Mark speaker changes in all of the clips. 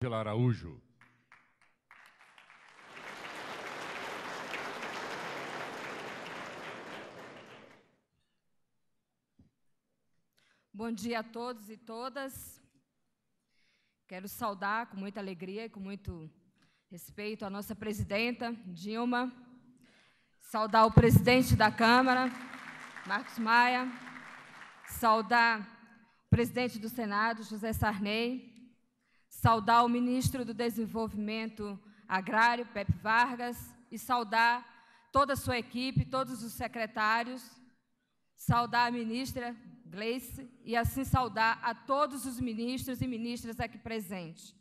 Speaker 1: Angela Araújo.
Speaker 2: Bom dia a todos e todas. Quero saudar com muita alegria e com muito respeito a nossa presidenta, Dilma. Saudar o presidente da Câmara, Marcos Maia. Saudar o presidente do Senado, José Sarney saudar o ministro do Desenvolvimento Agrário, Pepe Vargas, e saudar toda a sua equipe, todos os secretários, saudar a ministra Gleice e assim saudar a todos os ministros e ministras aqui presentes.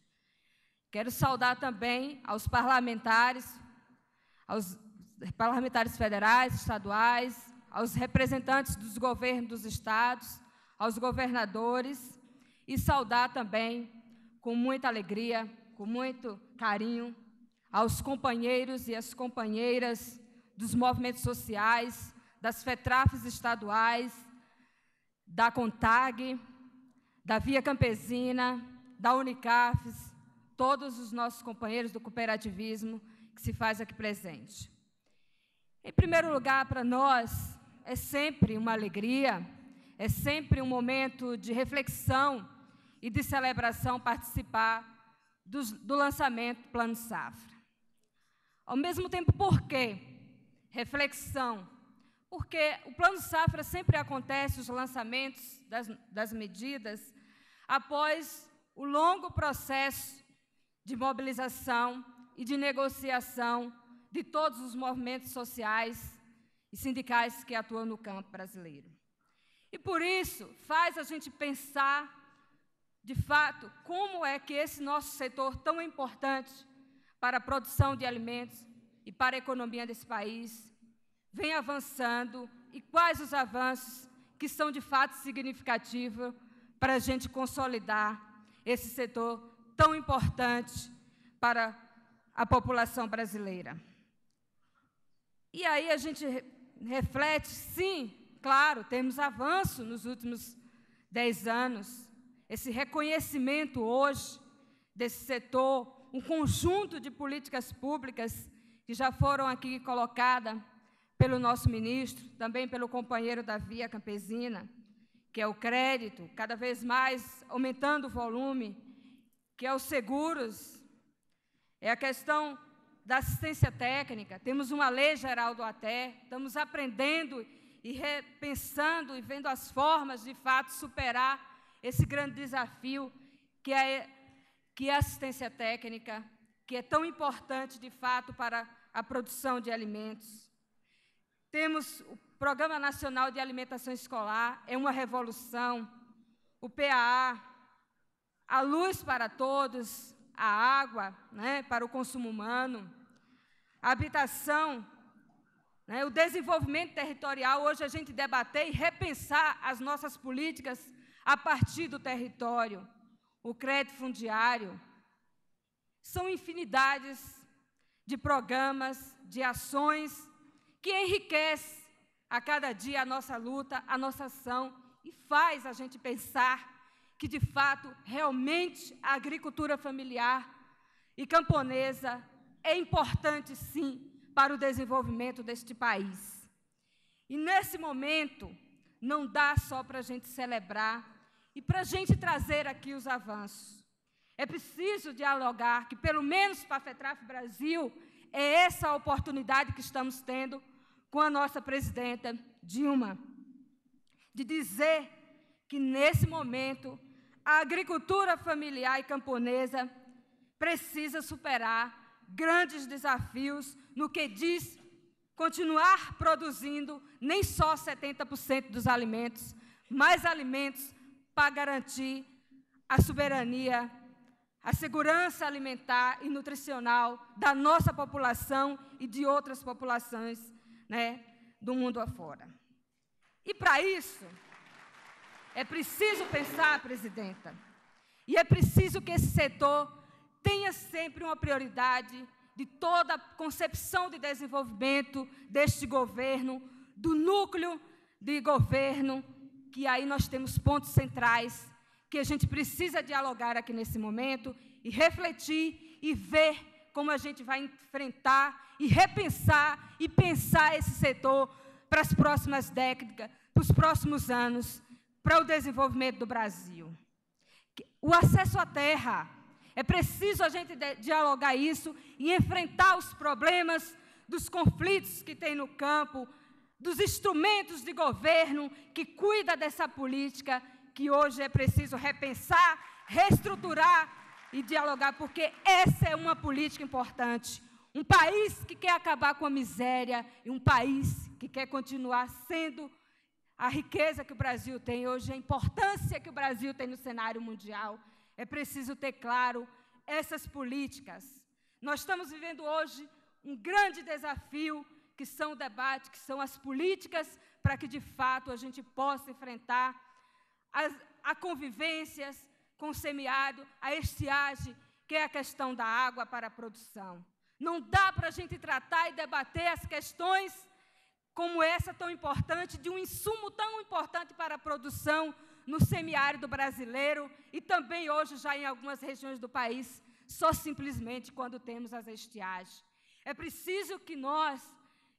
Speaker 2: Quero saudar também aos parlamentares, aos parlamentares federais, estaduais, aos representantes dos governos dos estados, aos governadores e saudar também com muita alegria, com muito carinho, aos companheiros e às companheiras dos movimentos sociais, das FETRAFs estaduais, da CONTAG, da Via Campesina, da Unicafes, todos os nossos companheiros do cooperativismo que se faz aqui presente. Em primeiro lugar, para nós, é sempre uma alegria, é sempre um momento de reflexão e de celebração participar do, do lançamento do Plano Safra. Ao mesmo tempo, por quê? Reflexão. Porque o Plano Safra sempre acontece, os lançamentos das, das medidas, após o longo processo de mobilização e de negociação de todos os movimentos sociais e sindicais que atuam no campo brasileiro. E por isso faz a gente pensar de fato, como é que esse nosso setor tão importante para a produção de alimentos e para a economia desse país vem avançando e quais os avanços que são de fato significativos para a gente consolidar esse setor tão importante para a população brasileira. E aí a gente reflete, sim, claro, temos avanço nos últimos dez anos, esse reconhecimento hoje desse setor, um conjunto de políticas públicas que já foram aqui colocadas pelo nosso ministro, também pelo companheiro Davi a Campesina, que é o crédito, cada vez mais aumentando o volume, que é os seguros, é a questão da assistência técnica. Temos uma lei geral do ATE, estamos aprendendo e repensando e vendo as formas de fato superar esse grande desafio que é, que é a assistência técnica, que é tão importante, de fato, para a produção de alimentos. Temos o Programa Nacional de Alimentação Escolar, é uma revolução. O PAA, a luz para todos, a água né, para o consumo humano, a habitação, né, o desenvolvimento territorial. Hoje a gente debater e repensar as nossas políticas a partir do território, o crédito fundiário. São infinidades de programas, de ações que enriquecem a cada dia a nossa luta, a nossa ação e faz a gente pensar que, de fato, realmente a agricultura familiar e camponesa é importante, sim, para o desenvolvimento deste país. E, nesse momento, não dá só para a gente celebrar e para a gente trazer aqui os avanços, é preciso dialogar, que pelo menos para a FETRAF Brasil, é essa a oportunidade que estamos tendo com a nossa presidenta Dilma, de dizer que nesse momento a agricultura familiar e camponesa precisa superar grandes desafios no que diz continuar produzindo nem só 70% dos alimentos, mas alimentos para garantir a soberania, a segurança alimentar e nutricional da nossa população e de outras populações né, do mundo afora. E para isso, é preciso pensar, presidenta, e é preciso que esse setor tenha sempre uma prioridade de toda a concepção de desenvolvimento deste governo, do núcleo de governo que aí nós temos pontos centrais que a gente precisa dialogar aqui nesse momento e refletir e ver como a gente vai enfrentar e repensar e pensar esse setor para as próximas décadas, para os próximos anos, para o desenvolvimento do Brasil. O acesso à terra, é preciso a gente dialogar isso e enfrentar os problemas dos conflitos que tem no campo, dos instrumentos de governo que cuida dessa política que hoje é preciso repensar, reestruturar e dialogar, porque essa é uma política importante. Um país que quer acabar com a miséria e um país que quer continuar sendo a riqueza que o Brasil tem hoje, a importância que o Brasil tem no cenário mundial. É preciso ter claro essas políticas. Nós estamos vivendo hoje um grande desafio que são o debate, que são as políticas para que, de fato, a gente possa enfrentar as, a convivências com o semiárido, a estiagem, que é a questão da água para a produção. Não dá para a gente tratar e debater as questões como essa tão importante, de um insumo tão importante para a produção no semiárido brasileiro e também hoje já em algumas regiões do país, só simplesmente quando temos as estiagens. É preciso que nós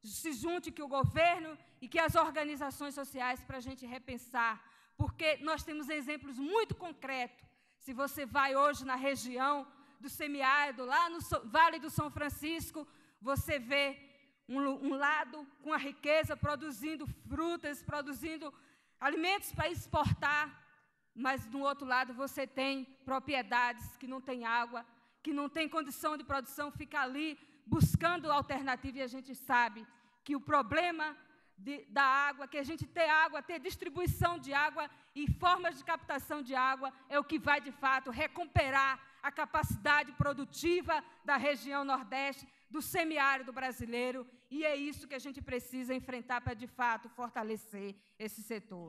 Speaker 2: se junte que o governo e que as organizações sociais para a gente repensar, porque nós temos exemplos muito concretos. Se você vai hoje na região do semiárido, lá no Vale do São Francisco, você vê um, um lado com a riqueza, produzindo frutas, produzindo alimentos para exportar, mas do outro lado você tem propriedades que não têm água, que não têm condição de produção, fica ali buscando alternativa e a gente sabe que o problema de, da água, que a gente ter água, ter distribuição de água e formas de captação de água é o que vai de fato recuperar a capacidade produtiva da região Nordeste, do semiárido brasileiro, e é isso que a gente precisa enfrentar para de fato fortalecer esse setor.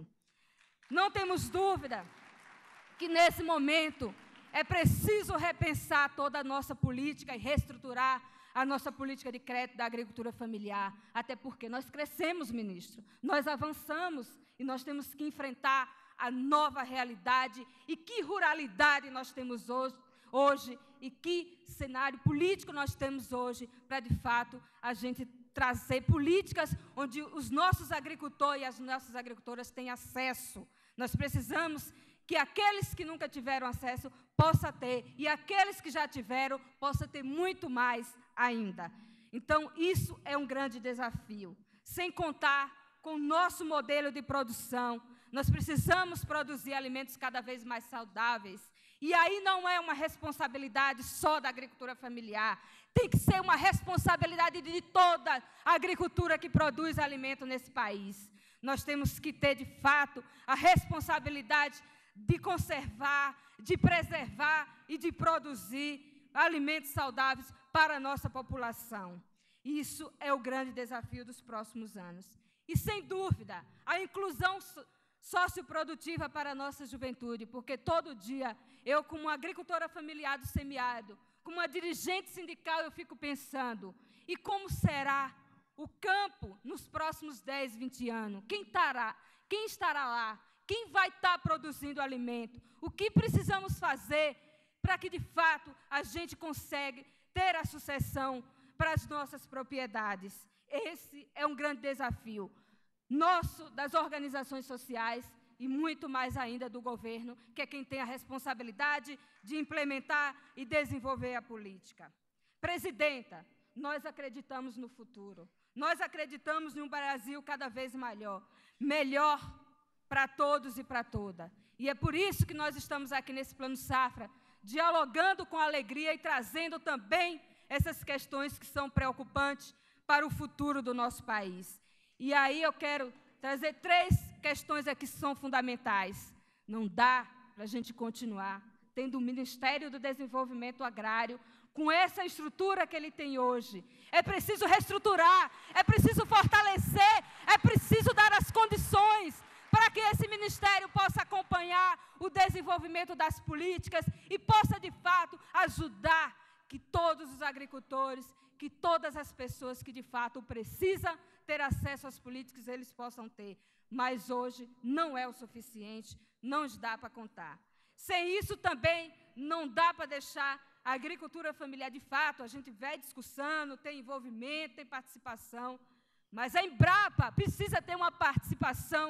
Speaker 2: Não temos dúvida que nesse momento é preciso repensar toda a nossa política e reestruturar a nossa política de crédito da agricultura familiar, até porque nós crescemos, ministro, nós avançamos e nós temos que enfrentar a nova realidade e que ruralidade nós temos hoje, hoje e que cenário político nós temos hoje para de fato a gente trazer políticas onde os nossos agricultores e as nossas agricultoras têm acesso. Nós precisamos que aqueles que nunca tiveram acesso possa ter e aqueles que já tiveram possa ter muito mais ainda. Então, isso é um grande desafio. Sem contar com o nosso modelo de produção, nós precisamos produzir alimentos cada vez mais saudáveis. E aí não é uma responsabilidade só da agricultura familiar, tem que ser uma responsabilidade de toda a agricultura que produz alimento nesse país. Nós temos que ter, de fato, a responsabilidade de conservar, de preservar e de produzir alimentos saudáveis para a nossa população. Isso é o grande desafio dos próximos anos. E, sem dúvida, a inclusão socioprodutiva para a nossa juventude, porque todo dia eu, como agricultora familiar do semiárido, como uma dirigente sindical, eu fico pensando, e como será o campo nos próximos 10, 20 anos? Quem estará, quem estará lá? Quem vai estar tá produzindo alimento? O que precisamos fazer para que, de fato, a gente consiga ter a sucessão para as nossas propriedades. Esse é um grande desafio nosso, das organizações sociais e muito mais ainda do governo, que é quem tem a responsabilidade de implementar e desenvolver a política. Presidenta, nós acreditamos no futuro. Nós acreditamos em um Brasil cada vez melhor, melhor para todos e para toda. E é por isso que nós estamos aqui nesse plano safra dialogando com alegria e trazendo também essas questões que são preocupantes para o futuro do nosso país. E aí eu quero trazer três questões aqui que são fundamentais. Não dá para a gente continuar tendo o Ministério do Desenvolvimento Agrário com essa estrutura que ele tem hoje. É preciso reestruturar, é preciso fortalecer, é preciso dar as condições para que esse ministério possa acompanhar o desenvolvimento das políticas e possa, de fato, ajudar que todos os agricultores, que todas as pessoas que, de fato, precisam ter acesso às políticas, eles possam ter. Mas hoje não é o suficiente, não dá para contar. Sem isso também não dá para deixar a agricultura familiar de fato, a gente vai discussando, tem envolvimento, tem participação, mas a Embrapa precisa ter uma participação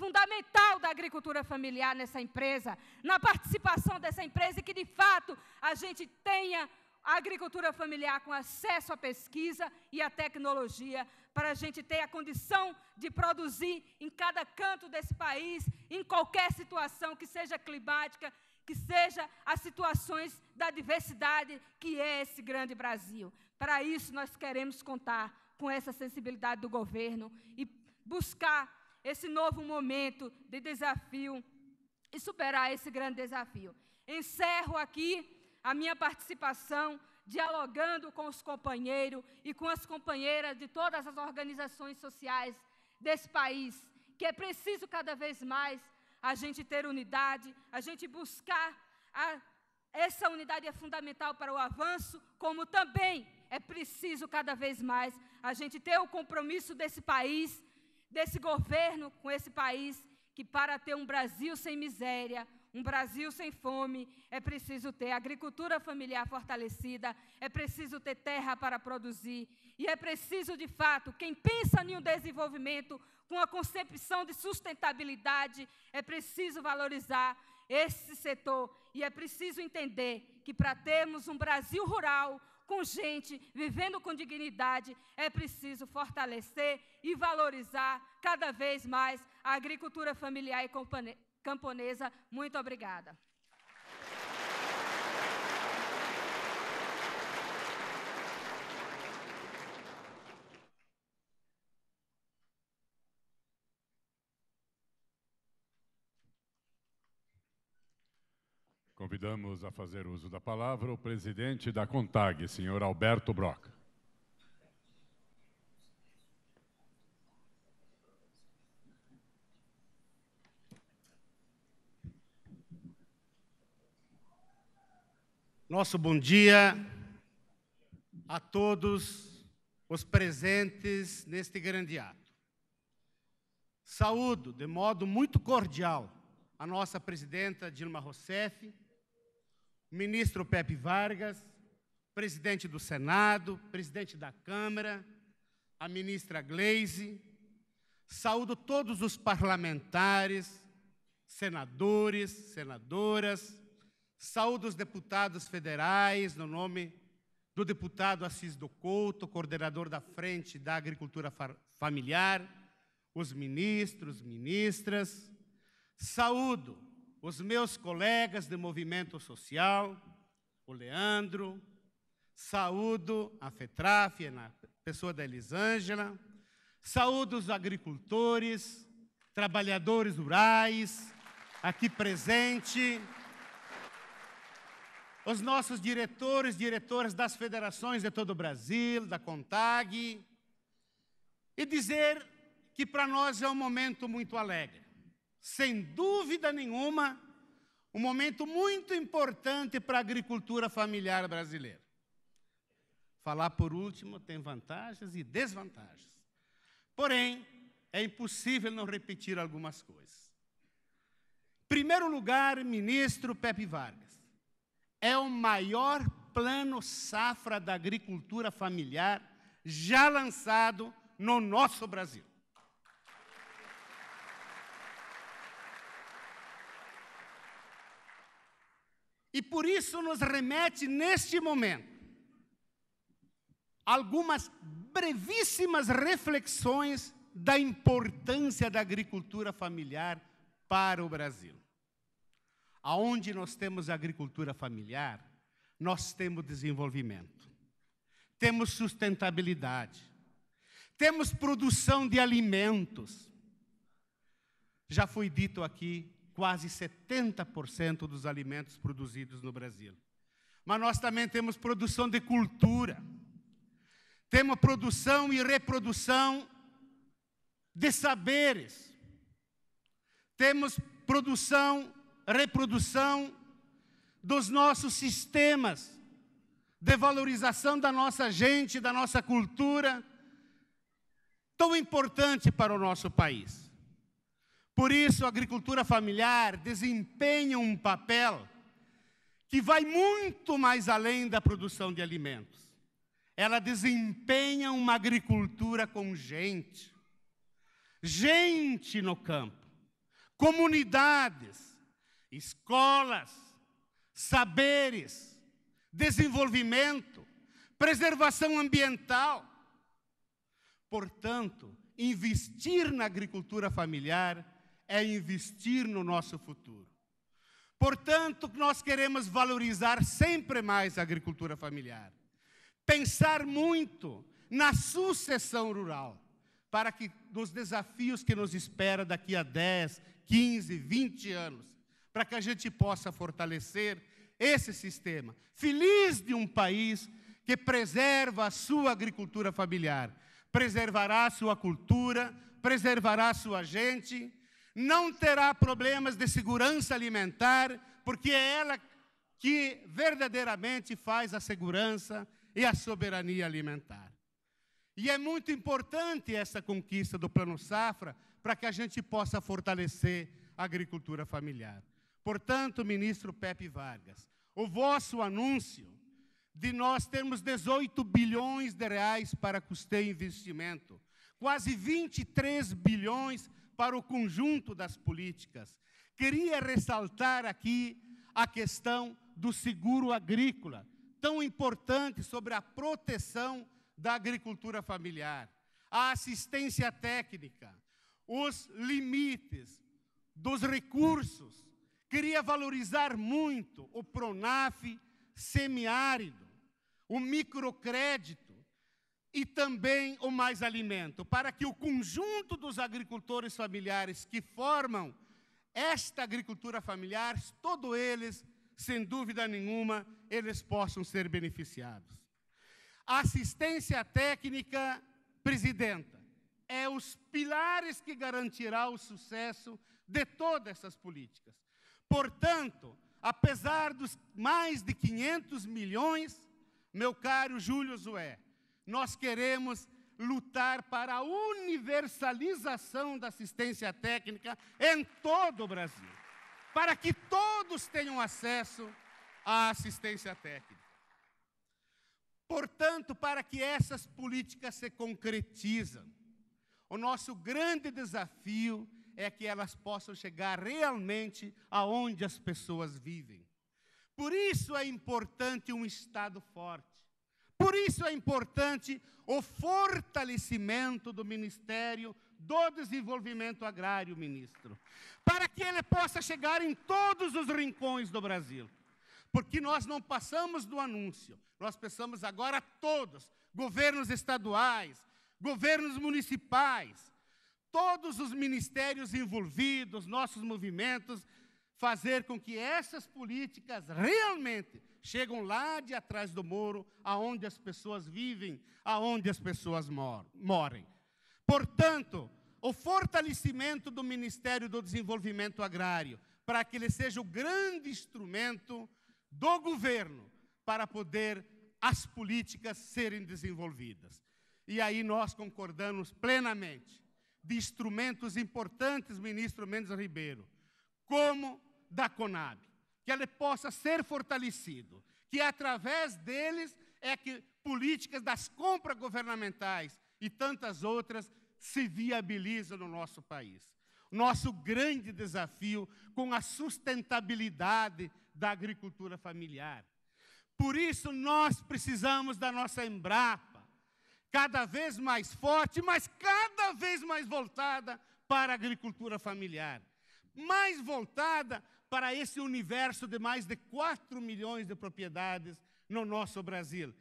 Speaker 2: fundamental da agricultura familiar nessa empresa, na participação dessa empresa e que, de fato, a gente tenha a agricultura familiar com acesso à pesquisa e à tecnologia, para a gente ter a condição de produzir em cada canto desse país, em qualquer situação, que seja climática, que seja as situações da diversidade que é esse grande Brasil. Para isso, nós queremos contar com essa sensibilidade do governo e buscar esse novo momento de desafio e superar esse grande desafio. Encerro aqui a minha participação dialogando com os companheiros e com as companheiras de todas as organizações sociais desse país, que é preciso cada vez mais a gente ter unidade, a gente buscar a, essa unidade é fundamental para o avanço, como também é preciso cada vez mais a gente ter o compromisso desse país desse governo com esse país, que para ter um Brasil sem miséria, um Brasil sem fome, é preciso ter agricultura familiar fortalecida, é preciso ter terra para produzir, e é preciso, de fato, quem pensa em um desenvolvimento com a concepção de sustentabilidade, é preciso valorizar esse setor e é preciso entender que para termos um Brasil rural, com gente, vivendo com dignidade, é preciso fortalecer e valorizar cada vez mais a agricultura familiar e camponesa. Muito obrigada.
Speaker 1: convidamos a fazer uso da palavra o presidente da CONTAG, senhor Alberto Broca. Nosso bom dia a todos os presentes neste grande ato. Saúdo de modo muito cordial a nossa presidenta Dilma Rousseff, ministro Pepe Vargas, presidente do Senado, presidente da Câmara, a ministra Gleise. Saúdo todos os parlamentares, senadores, senadoras. Saúdo os deputados federais, no nome do deputado Assis do Couto, coordenador da Frente da Agricultura Familiar, os ministros, ministras. Saúdo os meus colegas de movimento social, o Leandro, saúdo a FETRAF, na pessoa da Elisângela, saúdo os agricultores, trabalhadores rurais, aqui presente, os nossos diretores, diretoras das federações de todo o Brasil, da CONTAG, e dizer que para nós é um momento muito alegre sem dúvida nenhuma, um momento muito importante para a agricultura familiar brasileira. Falar por último tem vantagens e desvantagens. Porém, é impossível não repetir algumas coisas. Em primeiro lugar, ministro Pepe Vargas, é o maior plano safra da agricultura familiar já lançado no nosso Brasil. E por isso nos remete neste momento algumas brevíssimas reflexões da importância da agricultura familiar para o Brasil. Aonde nós temos agricultura familiar, nós temos desenvolvimento. Temos sustentabilidade. Temos produção de alimentos. Já foi dito aqui quase 70% dos alimentos produzidos no Brasil. Mas nós também temos produção de cultura, temos produção e reprodução de saberes, temos produção, reprodução dos nossos sistemas de valorização da nossa gente, da nossa cultura, tão importante para o nosso país. Por isso, a agricultura familiar desempenha um papel que vai muito mais além da produção de alimentos. Ela desempenha uma agricultura com gente, gente no campo, comunidades, escolas, saberes, desenvolvimento, preservação ambiental. Portanto, investir na agricultura familiar é investir no nosso futuro. Portanto, nós queremos valorizar sempre mais a agricultura familiar. Pensar muito na sucessão rural, para que nos desafios que nos espera daqui a 10, 15, 20 anos, para que a gente possa fortalecer esse sistema. Feliz de um país que preserva a sua agricultura familiar, preservará a sua cultura, preservará a sua gente não terá problemas de segurança alimentar, porque é ela que verdadeiramente faz a segurança e a soberania alimentar. E é muito importante essa conquista do Plano Safra para que a gente possa fortalecer a agricultura familiar. Portanto, ministro Pepe Vargas, o vosso anúncio de nós termos 18 bilhões de reais para custeio e investimento, quase 23 bilhões para o conjunto das políticas. Queria ressaltar aqui a questão do seguro agrícola, tão importante sobre a proteção da agricultura familiar, a assistência técnica, os limites dos recursos. Queria valorizar muito o Pronaf semiárido, o microcrédito e também o mais alimento, para que o conjunto dos agricultores familiares que formam esta agricultura familiar, todos eles, sem dúvida nenhuma, eles possam ser beneficiados. Assistência técnica, presidenta, é os pilares que garantirá o sucesso de todas essas políticas. Portanto, apesar dos mais de 500 milhões, meu caro Júlio Zué, nós queremos lutar para a universalização da assistência técnica em todo o Brasil, para que todos tenham acesso à assistência técnica. Portanto, para que essas políticas se concretizem, o nosso grande desafio é que elas possam chegar realmente aonde as pessoas vivem. Por isso é importante um Estado forte. Por isso é importante o fortalecimento do Ministério do Desenvolvimento Agrário, ministro, para que ele possa chegar em todos os rincões do Brasil. Porque nós não passamos do anúncio, nós pensamos agora todos, governos estaduais, governos municipais, todos os ministérios envolvidos, nossos movimentos, fazer com que essas políticas realmente chegam lá de atrás do muro, aonde as pessoas vivem, aonde as pessoas mor Portanto, o fortalecimento do Ministério do Desenvolvimento Agrário, para que ele seja o grande instrumento do governo para poder as políticas serem desenvolvidas. E aí nós concordamos plenamente de instrumentos importantes, ministro Mendes Ribeiro, como da CONAB que ele possa ser fortalecido, que é através deles é que políticas das compras governamentais e tantas outras se viabilizam no nosso país. Nosso grande desafio com a sustentabilidade da agricultura familiar. Por isso nós precisamos da nossa Embrapa, cada vez mais forte, mas cada vez mais voltada para a agricultura familiar. Mais voltada para esse universo de mais de 4 milhões de propriedades no nosso Brasil,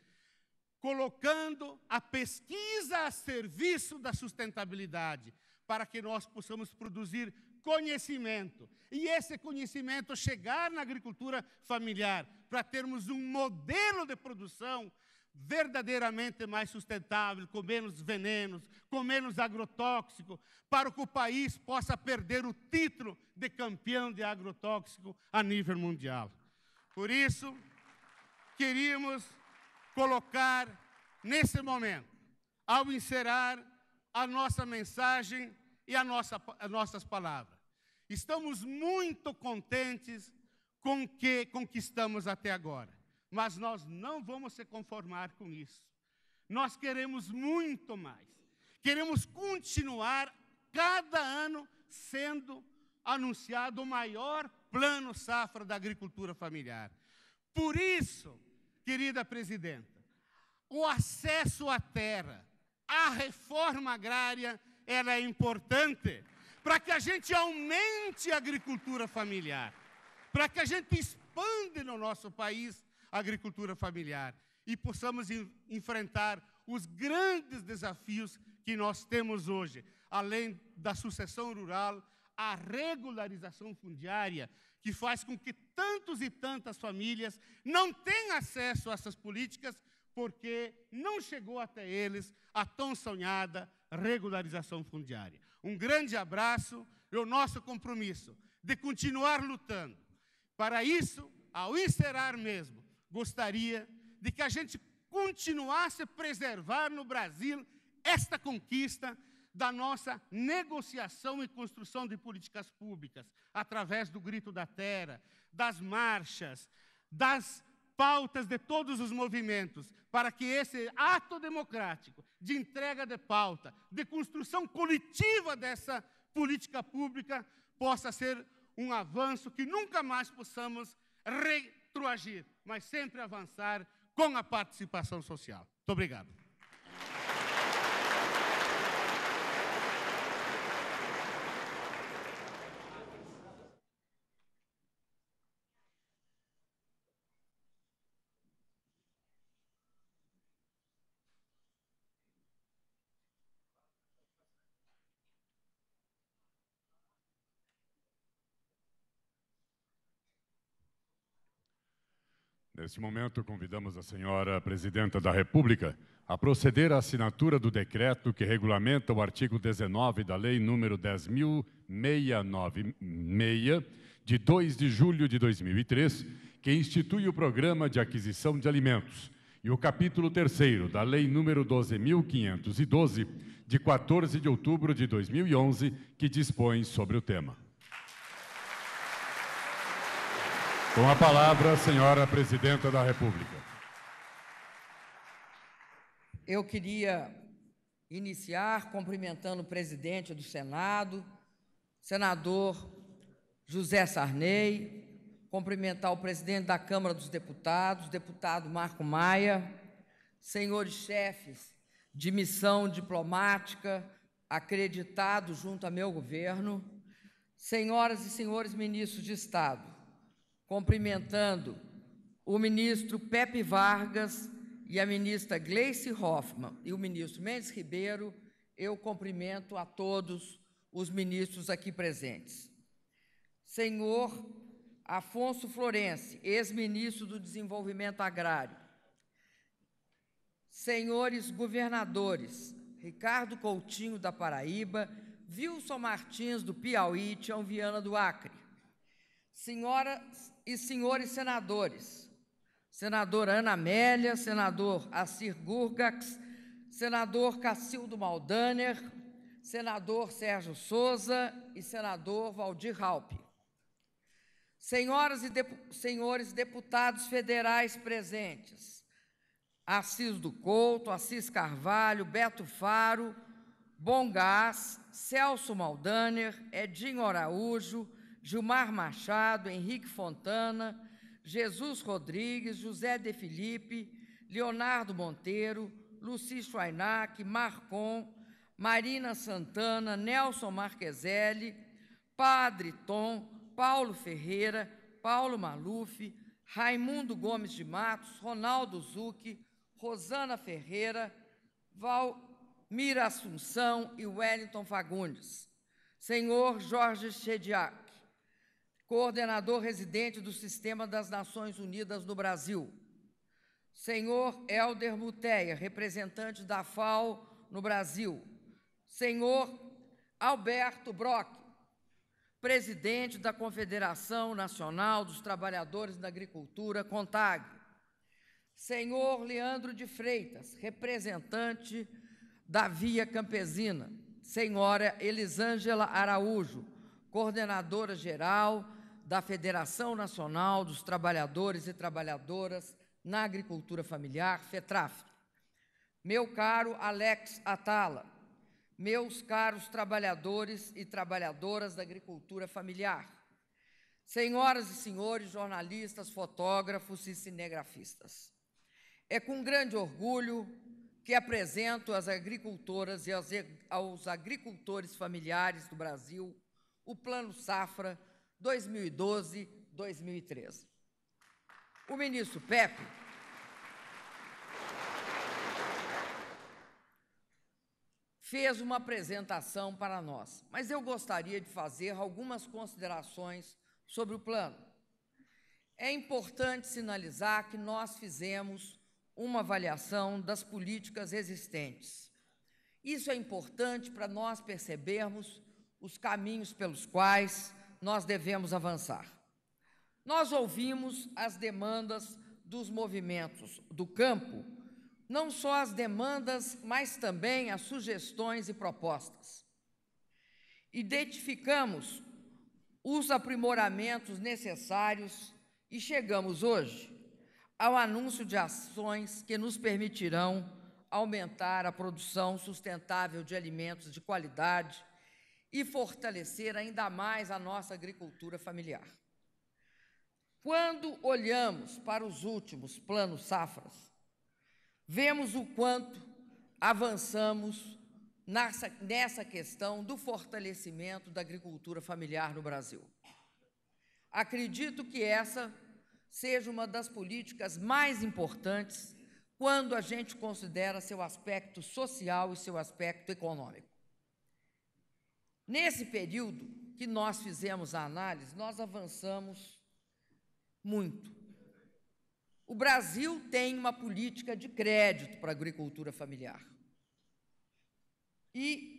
Speaker 1: colocando a pesquisa a serviço da sustentabilidade, para que nós possamos produzir conhecimento e esse conhecimento chegar na agricultura familiar, para termos um modelo de produção verdadeiramente mais sustentável, com menos venenos, com menos agrotóxico, para que o país possa perder o título de campeão de agrotóxico a nível mundial. Por isso, queríamos colocar nesse momento, ao encerrar a nossa mensagem e a nossa, as nossas palavras. Estamos muito contentes com o que conquistamos até agora. Mas nós não vamos se conformar com isso. Nós queremos muito mais. Queremos continuar cada ano sendo anunciado o maior plano safra da agricultura familiar. Por isso, querida presidenta, o acesso à terra, a reforma agrária, ela é importante para que a gente aumente a agricultura familiar, para que a gente expande no nosso país agricultura familiar e possamos enfrentar os grandes desafios que nós temos hoje, além da sucessão rural, a regularização fundiária, que faz com que tantos e tantas famílias não tenham acesso a essas políticas porque não chegou até eles a tão sonhada regularização fundiária. Um grande abraço e o nosso compromisso de continuar lutando. Para isso, ao encerrar mesmo, gostaria de que a gente continuasse a preservar no Brasil esta conquista da nossa negociação e construção de políticas públicas, através do grito da terra, das marchas, das pautas de todos os movimentos, para que esse ato democrático de entrega de pauta, de construção coletiva dessa política pública, possa ser um avanço que nunca mais possamos retroagir, mas sempre avançar com a participação social. Muito obrigado. Neste momento, convidamos a senhora Presidenta da República a proceder à assinatura do decreto que regulamenta o artigo 19 da Lei número 10.696, de 2 de julho de 2003, que institui o Programa de Aquisição de Alimentos, e o capítulo 3 da Lei número 12.512, de 14 de outubro de 2011, que dispõe sobre o tema. Com a palavra, senhora Presidenta da República.
Speaker 3: Eu queria iniciar cumprimentando o presidente do Senado, senador José Sarney, cumprimentar o presidente da Câmara dos Deputados, deputado Marco Maia, senhores chefes de missão diplomática acreditados junto a meu governo, senhoras e senhores ministros de Estado, cumprimentando o ministro Pepe Vargas e a ministra Gleice Hoffmann e o ministro Mendes Ribeiro, eu cumprimento a todos os ministros aqui presentes. Senhor Afonso Florense, ex-ministro do Desenvolvimento Agrário. Senhores governadores, Ricardo Coutinho da Paraíba, Wilson Martins do Piauí, Tião Viana do Acre. Senhoras e senhores senadores, senadora Ana Amélia, senador Assir Gurgax, senador Cacildo Maldaner, senador Sérgio Souza e senador Valdir Raup. Senhoras e senhores deputados federais presentes, Assis do Couto, Assis Carvalho, Beto Faro, Bongás, Celso Maldaner, Edinho Araújo, Gilmar Machado, Henrique Fontana, Jesus Rodrigues, José De Felipe, Leonardo Monteiro, Luci Schweinach, Marcon, Marina Santana, Nelson Marqueselli, Padre Tom, Paulo Ferreira, Paulo Maluf, Raimundo Gomes de Matos, Ronaldo Zucchi, Rosana Ferreira, Valmira Assunção e Wellington Fagundes. Senhor Jorge Chediac, coordenador residente do Sistema das Nações Unidas no Brasil. Senhor Helder Muteia, representante da FAO no Brasil. Senhor Alberto Brock, presidente da Confederação Nacional dos Trabalhadores da Agricultura, CONTAG. Senhor Leandro de Freitas, representante da Via Campesina. Senhora Elisângela Araújo, coordenadora geral da Federação Nacional dos Trabalhadores e Trabalhadoras na Agricultura Familiar, FETRAF. Meu caro Alex Atala, meus caros trabalhadores e trabalhadoras da agricultura familiar, senhoras e senhores jornalistas, fotógrafos e cinegrafistas. É com grande orgulho que apresento às agricultoras e aos agricultores familiares do Brasil o Plano Safra 2012, 2013. O ministro Pepe fez uma apresentação para nós, mas eu gostaria de fazer algumas considerações sobre o plano. É importante sinalizar que nós fizemos uma avaliação das políticas existentes. Isso é importante para nós percebermos os caminhos pelos quais nós devemos avançar. Nós ouvimos as demandas dos movimentos do campo, não só as demandas, mas também as sugestões e propostas. Identificamos os aprimoramentos necessários e chegamos hoje ao anúncio de ações que nos permitirão aumentar a produção sustentável de alimentos de qualidade e fortalecer ainda mais a nossa agricultura familiar. Quando olhamos para os últimos planos safras, vemos o quanto avançamos nessa, nessa questão do fortalecimento da agricultura familiar no Brasil. Acredito que essa seja uma das políticas mais importantes quando a gente considera seu aspecto social e seu aspecto econômico. Nesse período que nós fizemos a análise, nós avançamos muito. O Brasil tem uma política de crédito para a agricultura familiar. E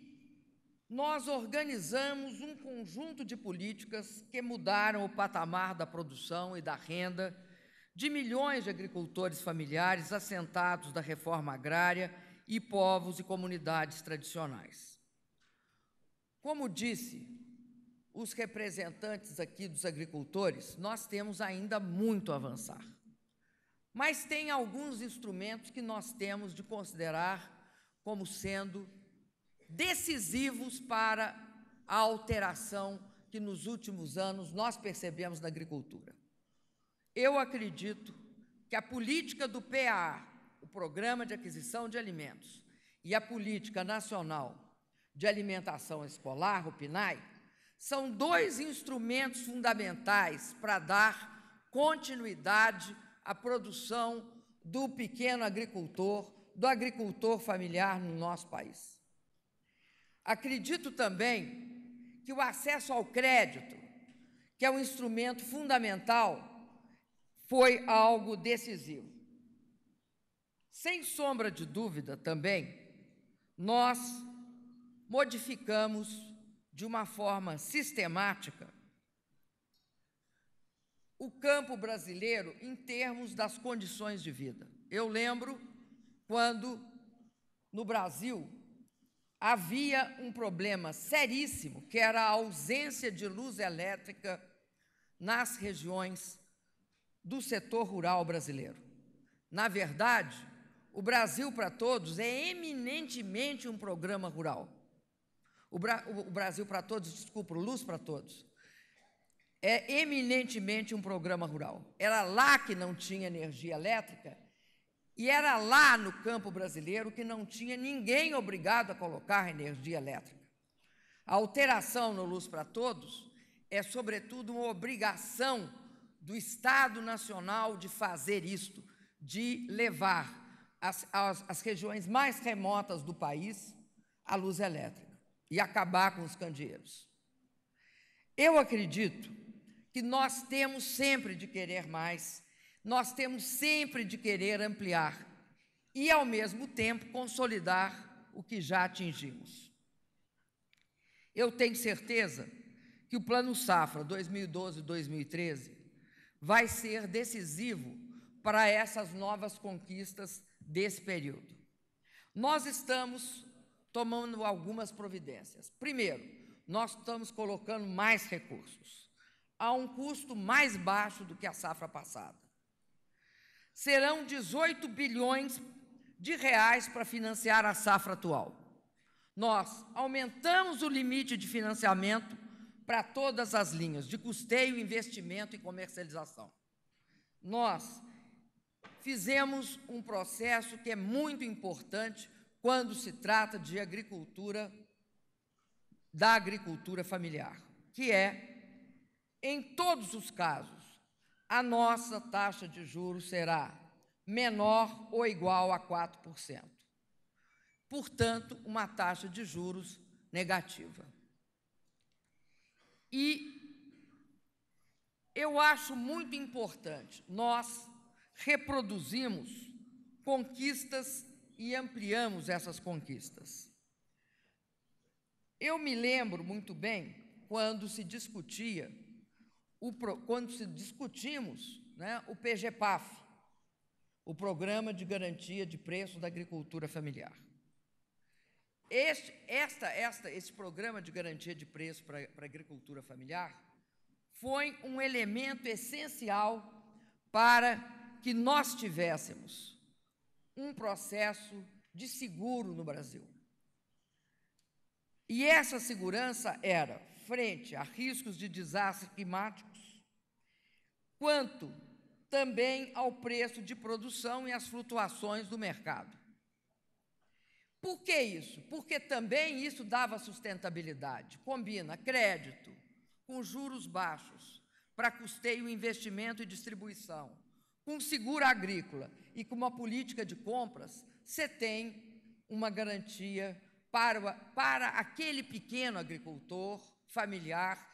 Speaker 3: nós organizamos um conjunto de políticas que mudaram o patamar da produção e da renda de milhões de agricultores familiares assentados da reforma agrária e povos e comunidades tradicionais. Como disse os representantes aqui dos agricultores, nós temos ainda muito a avançar. Mas tem alguns instrumentos que nós temos de considerar como sendo decisivos para a alteração que nos últimos anos nós percebemos na agricultura. Eu acredito que a política do PA, o Programa de Aquisição de Alimentos, e a política nacional de alimentação escolar, o PNAE, são dois instrumentos fundamentais para dar continuidade à produção do pequeno agricultor, do agricultor familiar no nosso país. Acredito também que o acesso ao crédito, que é um instrumento fundamental, foi algo decisivo. Sem sombra de dúvida também, nós modificamos de uma forma sistemática o campo brasileiro em termos das condições de vida. Eu lembro quando no Brasil havia um problema seríssimo, que era a ausência de luz elétrica nas regiões do setor rural brasileiro. Na verdade, o Brasil para Todos é eminentemente um programa rural o, Bra o Brasil para Todos, desculpa, Luz para Todos, é eminentemente um programa rural. Era lá que não tinha energia elétrica e era lá no campo brasileiro que não tinha ninguém obrigado a colocar energia elétrica. A alteração no Luz para Todos é, sobretudo, uma obrigação do Estado Nacional de fazer isto, de levar as, as, as regiões mais remotas do país à luz elétrica e acabar com os candeeiros. Eu acredito que nós temos sempre de querer mais, nós temos sempre de querer ampliar e, ao mesmo tempo, consolidar o que já atingimos. Eu tenho certeza que o Plano Safra 2012-2013 vai ser decisivo para essas novas conquistas desse período. Nós estamos tomando algumas providências. Primeiro, nós estamos colocando mais recursos, a um custo mais baixo do que a safra passada. Serão 18 bilhões de reais para financiar a safra atual. Nós aumentamos o limite de financiamento para todas as linhas de custeio, investimento e comercialização. Nós fizemos um processo que é muito importante quando se trata de agricultura, da agricultura familiar, que é, em todos os casos, a nossa taxa de juros será menor ou igual a 4%. Portanto, uma taxa de juros negativa. E eu acho muito importante, nós reproduzimos conquistas e ampliamos essas conquistas. Eu me lembro muito bem quando se discutia, o, quando se discutimos né, o PGPAF, o Programa de Garantia de Preço da Agricultura Familiar. Este, esta, esta, esse programa de garantia de preço para a agricultura familiar foi um elemento essencial para que nós tivéssemos um processo de seguro no Brasil. E essa segurança era frente a riscos de desastres climáticos, quanto também ao preço de produção e às flutuações do mercado. Por que isso? Porque também isso dava sustentabilidade. Combina crédito com juros baixos para custeio, investimento e distribuição com seguro agrícola e com uma política de compras, você tem uma garantia para, para aquele pequeno agricultor familiar,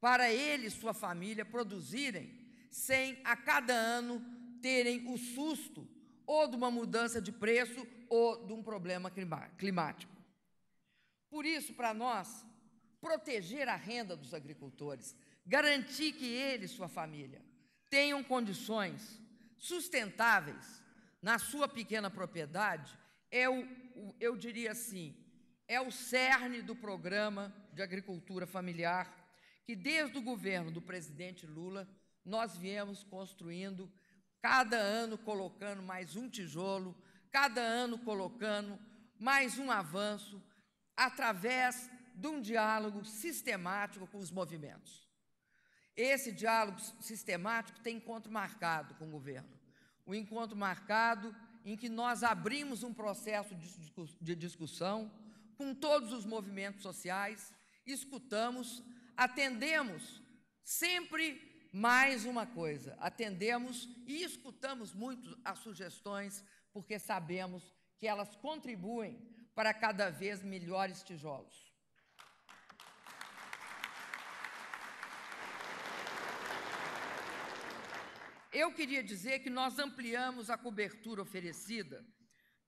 Speaker 3: para ele e sua família produzirem, sem a cada ano terem o susto ou de uma mudança de preço ou de um problema climático. Por isso, para nós, proteger a renda dos agricultores, garantir que ele e sua família tenham condições sustentáveis na sua pequena propriedade é o, o, eu diria assim, é o cerne do programa de agricultura familiar que desde o governo do presidente Lula nós viemos construindo, cada ano colocando mais um tijolo, cada ano colocando mais um avanço através de um diálogo sistemático com os movimentos. Esse diálogo sistemático tem encontro marcado com o governo. O encontro marcado em que nós abrimos um processo de discussão com todos os movimentos sociais, escutamos, atendemos sempre mais uma coisa: atendemos e escutamos muito as sugestões, porque sabemos que elas contribuem para cada vez melhores tijolos. eu queria dizer que nós ampliamos a cobertura oferecida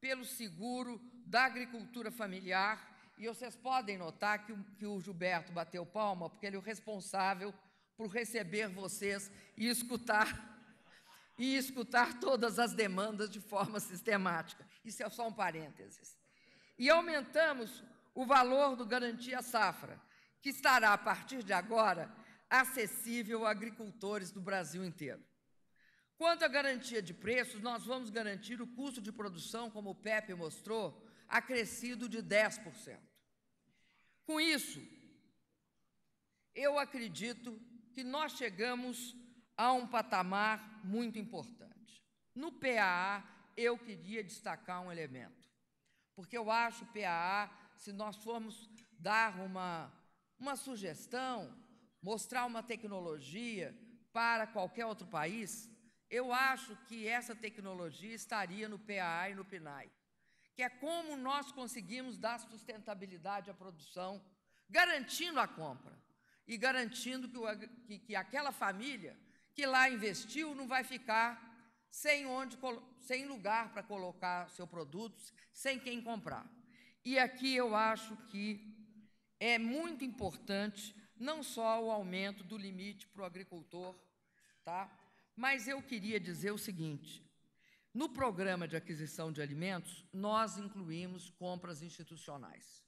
Speaker 3: pelo seguro da agricultura familiar, e vocês podem notar que o, que o Gilberto bateu palma, porque ele é o responsável por receber vocês e escutar e escutar todas as demandas de forma sistemática. Isso é só um parênteses. E aumentamos o valor do Garantia Safra, que estará, a partir de agora, acessível a agricultores do Brasil inteiro. Quanto à garantia de preços, nós vamos garantir o custo de produção, como o Pepe mostrou, acrescido de 10%. Com isso, eu acredito que nós chegamos a um patamar muito importante. No PAA, eu queria destacar um elemento, porque eu acho o PAA, se nós formos dar uma, uma sugestão, mostrar uma tecnologia para qualquer outro país, eu acho que essa tecnologia estaria no PAA e no PNAE, que é como nós conseguimos dar sustentabilidade à produção, garantindo a compra e garantindo que, o, que, que aquela família que lá investiu não vai ficar sem, onde, sem lugar para colocar seu produto, sem quem comprar. E aqui eu acho que é muito importante não só o aumento do limite para o agricultor, tá? Mas eu queria dizer o seguinte: no programa de aquisição de alimentos, nós incluímos compras institucionais.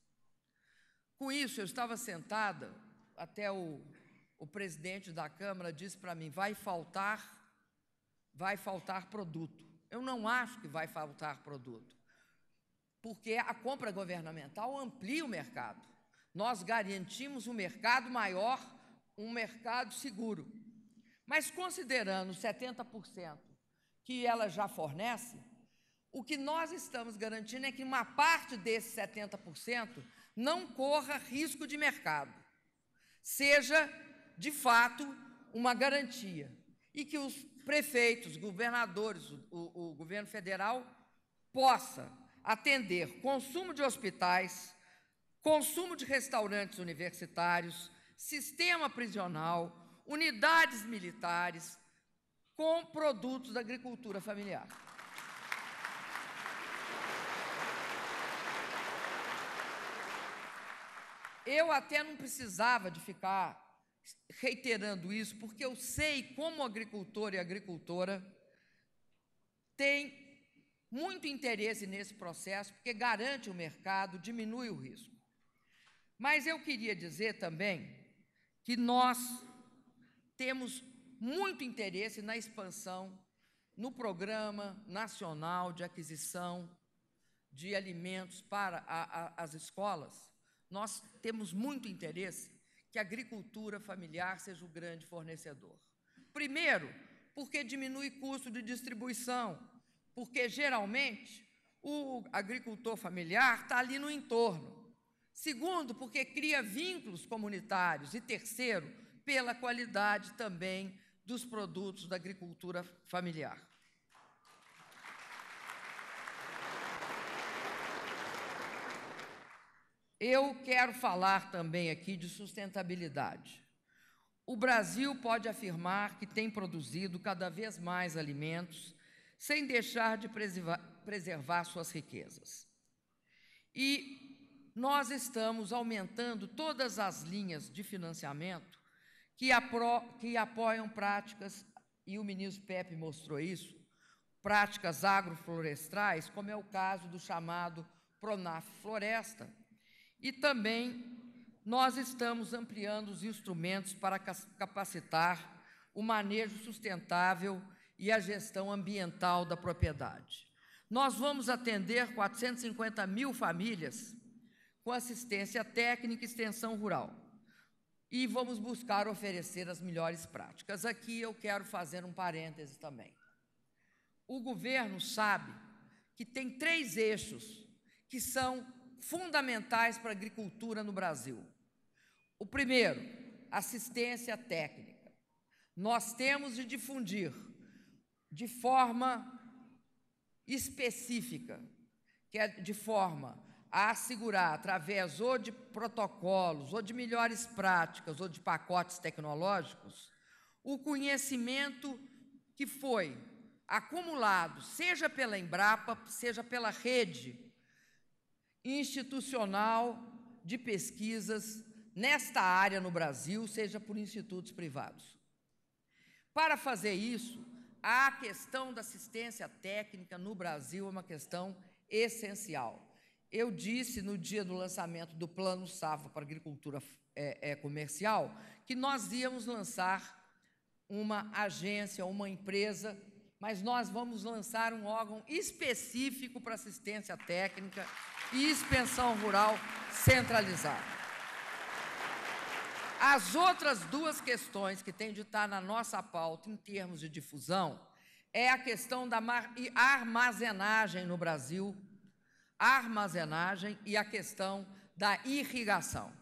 Speaker 3: Com isso, eu estava sentada, até o, o presidente da Câmara disse para mim: vai faltar, vai faltar produto. Eu não acho que vai faltar produto, porque a compra governamental amplia o mercado. Nós garantimos um mercado maior, um mercado seguro. Mas considerando 70% que ela já fornece, o que nós estamos garantindo é que uma parte desse 70% não corra risco de mercado, seja de fato uma garantia e que os prefeitos, governadores, o, o governo federal possa atender consumo de hospitais, consumo de restaurantes universitários, sistema prisional, unidades militares com produtos da agricultura familiar. Eu até não precisava de ficar reiterando isso, porque eu sei como agricultor e agricultora tem muito interesse nesse processo, porque garante o mercado, diminui o risco. Mas eu queria dizer também que nós temos muito interesse na expansão no Programa Nacional de Aquisição de Alimentos para a, a, as Escolas. Nós temos muito interesse que a agricultura familiar seja o grande fornecedor. Primeiro, porque diminui custo de distribuição, porque geralmente o agricultor familiar está ali no entorno. Segundo, porque cria vínculos comunitários. E terceiro, pela qualidade também dos produtos da agricultura familiar. Eu quero falar também aqui de sustentabilidade. O Brasil pode afirmar que tem produzido cada vez mais alimentos sem deixar de preservar, suas riquezas. E nós estamos aumentando todas as linhas de financiamento que, apro, que apoiam práticas, e o ministro Pepe mostrou isso, práticas agroflorestais, como é o caso do chamado Pronaf Floresta. E também nós estamos ampliando os instrumentos para capacitar o manejo sustentável e a gestão ambiental da propriedade. Nós vamos atender 450 mil famílias com assistência técnica e extensão rural e vamos buscar oferecer as melhores práticas. Aqui eu quero fazer um parêntese também. O governo sabe que tem três eixos que são fundamentais para a agricultura no Brasil. O primeiro, assistência técnica. Nós temos de difundir de forma específica, que é de forma a assegurar, através ou de protocolos, ou de melhores práticas, ou de pacotes tecnológicos, o conhecimento que foi acumulado, seja pela Embrapa, seja pela rede institucional de pesquisas nesta área no Brasil, seja por institutos privados. Para fazer isso, a questão da assistência técnica no Brasil é uma questão essencial eu disse no dia do lançamento do Plano Safra para Agricultura é, é, Comercial que nós íamos lançar uma agência, uma empresa, mas nós vamos lançar um órgão específico para assistência técnica e expansão rural centralizada. As outras duas questões que têm de estar na nossa pauta em termos de difusão é a questão da armazenagem no Brasil armazenagem e a questão da irrigação.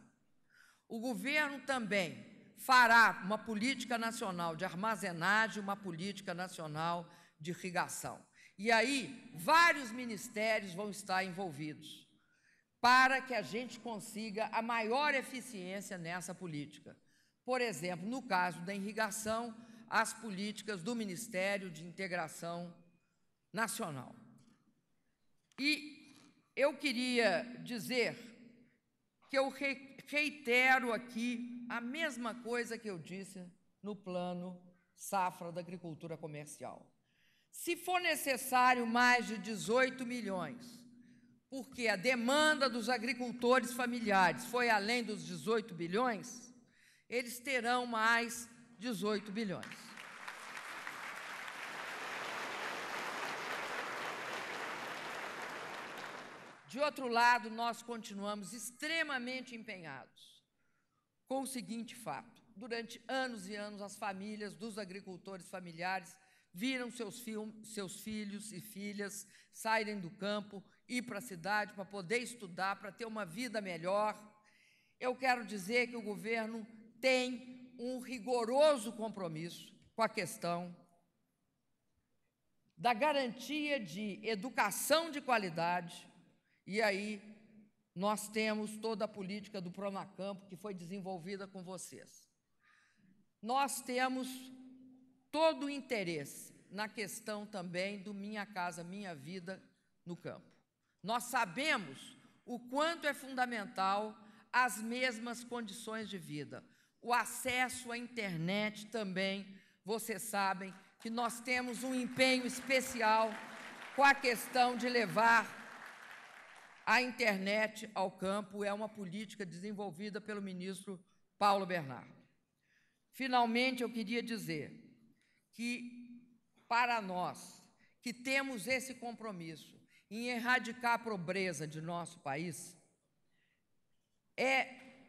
Speaker 3: O governo também fará uma política nacional de armazenagem, uma política nacional de irrigação. E aí, vários ministérios vão estar envolvidos para que a gente consiga a maior eficiência nessa política. Por exemplo, no caso da irrigação, as políticas do Ministério de Integração Nacional. E eu queria dizer que eu reitero aqui a mesma coisa que eu disse no plano safra da agricultura comercial. Se for necessário mais de 18 milhões, porque a demanda dos agricultores familiares foi além dos 18 bilhões, eles terão mais 18 bilhões. De outro lado, nós continuamos extremamente empenhados com o seguinte fato: durante anos e anos, as famílias dos agricultores familiares viram seus, seus filhos e filhas saírem do campo, ir para a cidade para poder estudar, para ter uma vida melhor. Eu quero dizer que o governo tem um rigoroso compromisso com a questão da garantia de educação de qualidade e aí nós temos toda a política do Pronacampo que foi desenvolvida com vocês. Nós temos todo o interesse na questão também do Minha Casa Minha Vida no campo. Nós sabemos o quanto é fundamental as mesmas condições de vida. O acesso à internet também, vocês sabem que nós temos um empenho especial com a questão de levar a internet ao campo é uma política desenvolvida pelo ministro Paulo Bernardo. Finalmente, eu queria dizer que, para nós, que temos esse compromisso em erradicar a pobreza de nosso país, é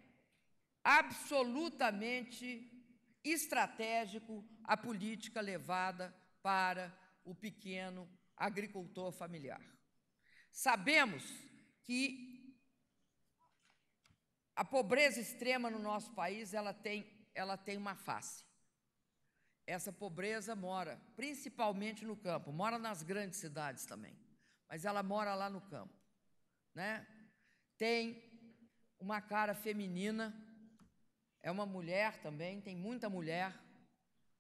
Speaker 3: absolutamente estratégico a política levada para o pequeno agricultor familiar. Sabemos que a pobreza extrema no nosso país, ela tem, ela tem uma face. Essa pobreza mora principalmente no campo, mora nas grandes cidades também, mas ela mora lá no campo, né? Tem uma cara feminina, é uma mulher também, tem muita mulher,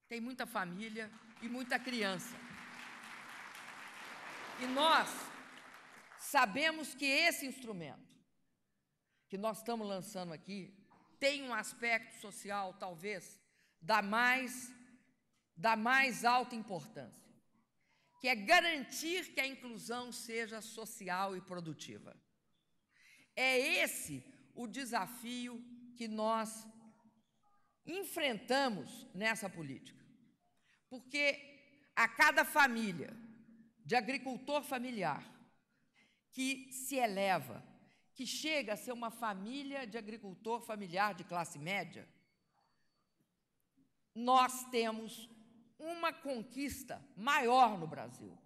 Speaker 3: tem muita família e muita criança. E nós sabemos que esse instrumento que nós estamos lançando aqui tem um aspecto social, talvez, da mais, da mais alta importância, que é garantir que a inclusão seja social e produtiva. É esse o desafio que nós enfrentamos nessa política. Porque a cada família de agricultor familiar que se eleva, que chega a ser uma família de agricultor familiar de classe média, nós temos uma conquista maior no Brasil,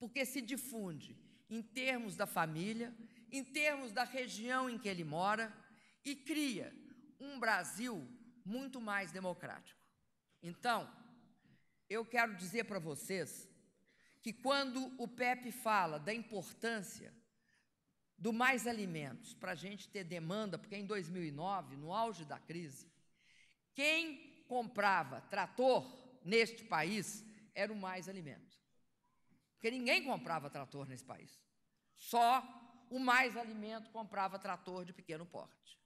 Speaker 3: porque se difunde em termos da família, em termos da região em que ele mora e cria um Brasil muito mais democrático. Então, eu quero dizer para vocês que quando o Pepe fala da importância do mais alimentos, para a gente ter demanda, porque em 2009, no auge da crise, quem comprava trator neste país era o mais alimentos. Porque ninguém comprava trator nesse país. Só o mais alimento comprava trator de pequeno porte.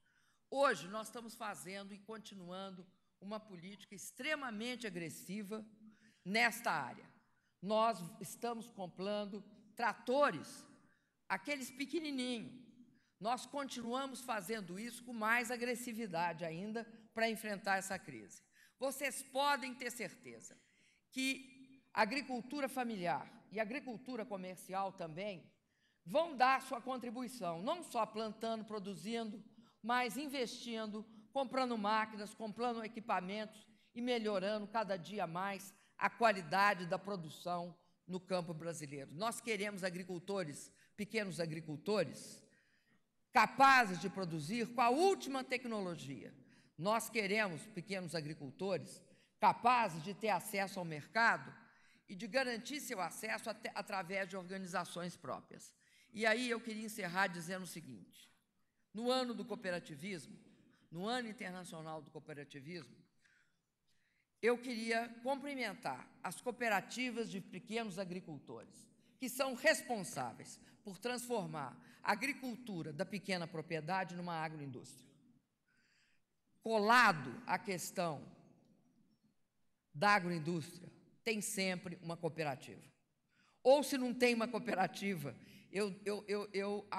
Speaker 3: Hoje nós estamos fazendo e continuando uma política extremamente agressiva nesta área. Nós estamos comprando tratores aqueles pequenininhos. Nós continuamos fazendo isso com mais agressividade ainda para enfrentar essa crise. Vocês podem ter certeza que agricultura familiar e agricultura comercial também vão dar sua contribuição, não só plantando, produzindo, mas investindo, comprando máquinas, comprando equipamentos e melhorando cada dia mais a qualidade da produção no campo brasileiro. Nós queremos agricultores pequenos agricultores, capazes de produzir com a última tecnologia. Nós queremos pequenos agricultores capazes de ter acesso ao mercado e de garantir seu acesso através de organizações próprias. E aí eu queria encerrar dizendo o seguinte: no ano do cooperativismo, no ano internacional do cooperativismo, eu queria cumprimentar as cooperativas de pequenos agricultores que são responsáveis por transformar a agricultura da pequena propriedade numa agroindústria. Colado à questão da agroindústria, tem sempre uma cooperativa. Ou se não tem uma cooperativa, eu, eu, eu, eu,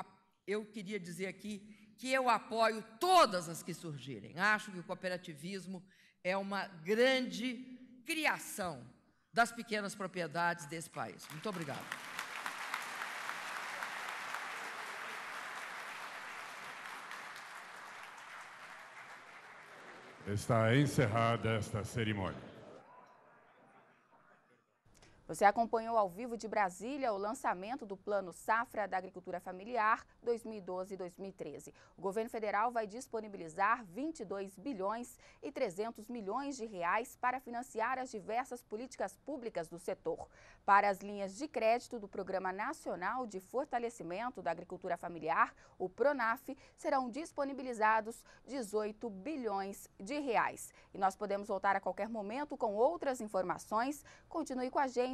Speaker 3: eu queria dizer aqui que eu apoio todas as que surgirem. Acho que o cooperativismo é uma grande criação das pequenas propriedades desse país. Muito obrigado.
Speaker 1: Está encerrada esta cerimônia.
Speaker 2: Você acompanhou ao vivo de Brasília o lançamento do Plano Safra da Agricultura Familiar 2012-2013. O governo federal vai disponibilizar 22 bilhões e 300 milhões de reais para financiar as diversas políticas públicas do setor. Para as linhas de crédito do Programa Nacional de Fortalecimento da Agricultura Familiar, o PRONAF, serão disponibilizados 18 bilhões de reais. E nós podemos voltar a qualquer momento com outras informações. Continue com a gente